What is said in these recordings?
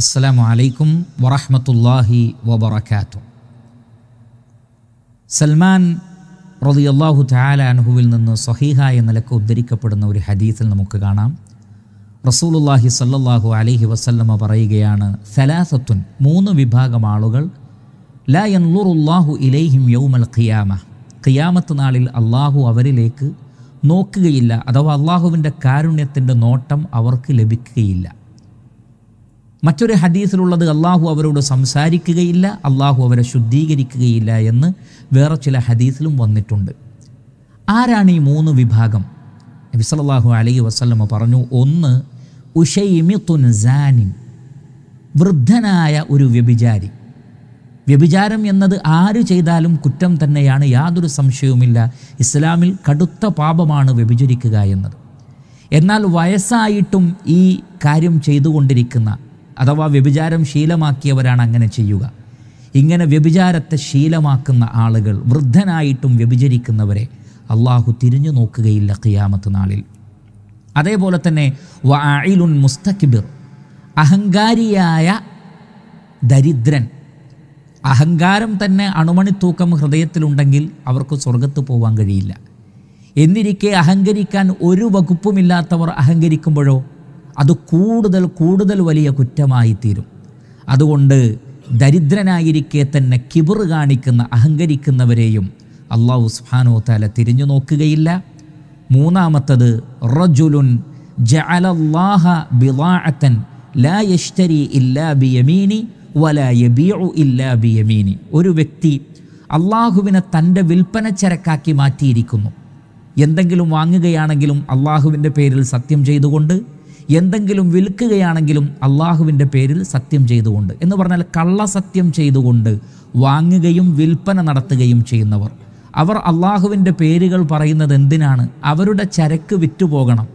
അസ്സലാമു അലൈക്കും വറഹമത്തല്ലാഹി വബറക്കാത്തു സൽമാൻ അള്ളാഹു താല അനുഹുവിൽ നിന്ന് സഹീഹ എന്ന നിലക്ക് ഉദ്ധരിക്കപ്പെടുന്ന ഒരു ഹദീസിൽ നമുക്ക് കാണാം റസൂലുല്ലാഹി സല്ലാഹു അലൈഹി വസല്ലമ പറയുകയാണ് സലാസത്തുൻ മൂന്ന് വിഭാഗം ആളുകൾ ലാ യൻലുറുല്ലാഹു ഇലൈഹിം യൗമൽ ഖിയാമ ഖിയാമത്ത് നാളിൽ അള്ളാഹു അവരിലേക്ക് നോക്കുകയില്ല അഥവാ അള്ളാഹുവിൻ്റെ കാരുണ്യത്തിൻ്റെ നോട്ടം അവർക്ക് ലഭിക്കുകയില്ല മറ്റൊരു ഹദീസിലുള്ളത് അള്ളാഹു അവരോട് സംസാരിക്കുകയില്ല അള്ളാഹു അവരെ ശുദ്ധീകരിക്കുകയില്ല എന്ന് വേറെ ചില ഹദീസിലും വന്നിട്ടുണ്ട് ആരാണ് ഈ മൂന്ന് വിഭാഗം നബിസലാഹു അലൈഹി വസ്ലമ പറഞ്ഞു ഒന്ന് ഉഷൈമിത്തുൻസാനിൻ വൃദ്ധനായ ഒരു വ്യഭിചാരി വ്യഭിചാരം എന്നത് ആര് ചെയ്താലും കുറ്റം തന്നെയാണ് യാതൊരു സംശയവുമില്ല ഇസ്ലാമിൽ കടുത്ത പാപമാണ് വ്യഭിചരിക്കുക എന്നത് എന്നാൽ വയസ്സായിട്ടും ഈ കാര്യം ചെയ്തുകൊണ്ടിരിക്കുന്ന അഥവാ വ്യഭിചാരം ശീലമാക്കിയവരാണ് അങ്ങനെ ചെയ്യുക ഇങ്ങനെ വ്യഭിചാരത്തെ ശീലമാക്കുന്ന ആളുകൾ വൃദ്ധനായിട്ടും വ്യഭിചരിക്കുന്നവരെ അള്ളാഹു തിരിഞ്ഞു നോക്കുകയില്ല ഖിയാമത്ത് നാളിൽ അതേപോലെ തന്നെ വായിലുൻ മുസ്തക്കിബിർ അഹങ്കാരിയായ ദരിദ്രൻ അഹങ്കാരം തന്നെ അണുമണിത്തൂക്കം ഹൃദയത്തിലുണ്ടെങ്കിൽ അവർക്ക് സ്വർഗത്ത് പോകാൻ കഴിയില്ല എന്നിരിക്കെ അഹങ്കരിക്കാൻ ഒരു വകുപ്പുമില്ലാത്തവർ അഹങ്കരിക്കുമ്പോഴോ അത് കൂടുതൽ കൂടുതൽ വലിയ കുറ്റമായി തീരും അതുകൊണ്ട് ദരിദ്രനായിരിക്കെ തന്നെ കിബിർ കാണിക്കുന്ന അഹങ്കരിക്കുന്നവരെയും അള്ളാഹു സുഹാനോ താല തിരിഞ്ഞു നോക്കുകയില്ല മൂന്നാമത്തത് റജുലുൻ ജഅലല്ലാഹ ബിളാഅത്തൻ ലാ ഇല്ലാ ഇല്ലാ ഒരു വ്യക്തി അള്ളാഹുവിനെ തൻ്റെ വിൽപ്പന ചരക്കാക്കി മാറ്റിയിരിക്കുന്നു എന്തെങ്കിലും വാങ്ങുകയാണെങ്കിലും അള്ളാഹുവിൻ്റെ പേരിൽ സത്യം ചെയ്തുകൊണ്ട് എന്തെങ്കിലും വിൽക്കുകയാണെങ്കിലും അള്ളാഹുവിൻ്റെ പേരിൽ സത്യം ചെയ്തുകൊണ്ട് എന്ന് പറഞ്ഞാൽ കള്ളസത്യം ചെയ്തുകൊണ്ട് വാങ്ങുകയും വിൽപ്പന നടത്തുകയും ചെയ്യുന്നവർ അവർ അള്ളാഹുവിൻ്റെ പേരുകൾ പറയുന്നത് എന്തിനാണ് അവരുടെ ചരക്ക് വിറ്റുപോകണം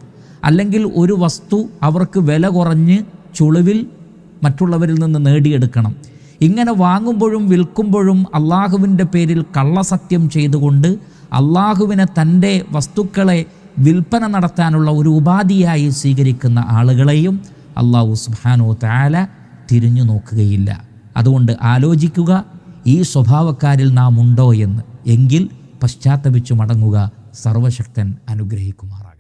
അല്ലെങ്കിൽ ഒരു വസ്തു അവർക്ക് വില കുറഞ്ഞ് ചുളിവിൽ മറ്റുള്ളവരിൽ നിന്ന് നേടിയെടുക്കണം ഇങ്ങനെ വാങ്ങുമ്പോഴും വിൽക്കുമ്പോഴും അള്ളാഹുവിൻ്റെ പേരിൽ കള്ളസത്യം ചെയ്തുകൊണ്ട് അള്ളാഹുവിനെ തൻ്റെ വസ്തുക്കളെ വിൽപ്പന നടത്താനുള്ള ഒരു ഉപാധിയായി സ്വീകരിക്കുന്ന ആളുകളെയും അള്ളാഹു സുബാനോ താല തിരിഞ്ഞു നോക്കുകയില്ല അതുകൊണ്ട് ആലോചിക്കുക ഈ സ്വഭാവക്കാരിൽ നാം ഉണ്ടോ എന്ന് എങ്കിൽ പശ്ചാത്തപിച്ചു മടങ്ങുക സർവശക്തൻ അനുഗ്രഹിക്കുമാറാണ്